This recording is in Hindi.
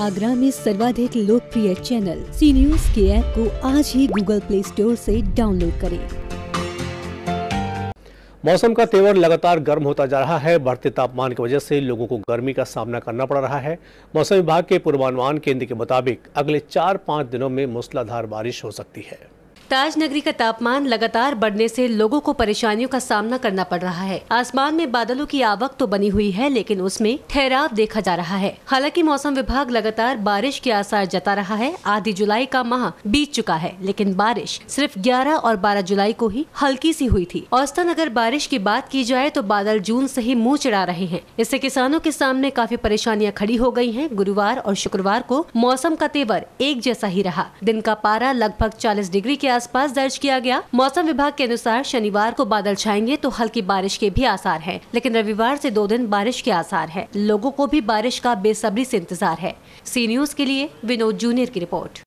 आगरा में सर्वाधिक लोकप्रिय चैनल सी न्यूज के ऐप को आज ही गूगल प्ले स्टोर से डाउनलोड करें मौसम का तेवर लगातार गर्म होता जा रहा है बढ़ते तापमान की वजह से लोगों को गर्मी का सामना करना पड़ रहा है मौसम विभाग के पूर्वानुमान केंद्र के मुताबिक अगले चार पाँच दिनों में मूसलाधार बारिश हो सकती है ताज नगरी का तापमान लगातार बढ़ने से लोगों को परेशानियों का सामना करना पड़ रहा है आसमान में बादलों की आवक तो बनी हुई है लेकिन उसमें ठहराव देखा जा रहा है हालांकि मौसम विभाग लगातार बारिश के आसार जता रहा है आधी जुलाई का माह बीत चुका है लेकिन बारिश सिर्फ ग्यारह और बारह जुलाई को ही हल्की सी हुई थी औसतन अगर बारिश की बात की जाए तो बादल जून ऐसी ही मुँह चढ़ा रहे हैं इससे किसानों के सामने काफी परेशानियाँ खड़ी हो गयी है गुरुवार और शुक्रवार को मौसम का तेवर एक जैसा ही रहा दिन का पारा लगभग चालीस डिग्री के आसपास दर्ज किया गया मौसम विभाग के अनुसार शनिवार को बादल छाएंगे तो हल्की बारिश के भी आसार हैं लेकिन रविवार से दो दिन बारिश के आसार हैं लोगों को भी बारिश का बेसब्री से इंतजार है सी न्यूज के लिए विनोद जूनियर की रिपोर्ट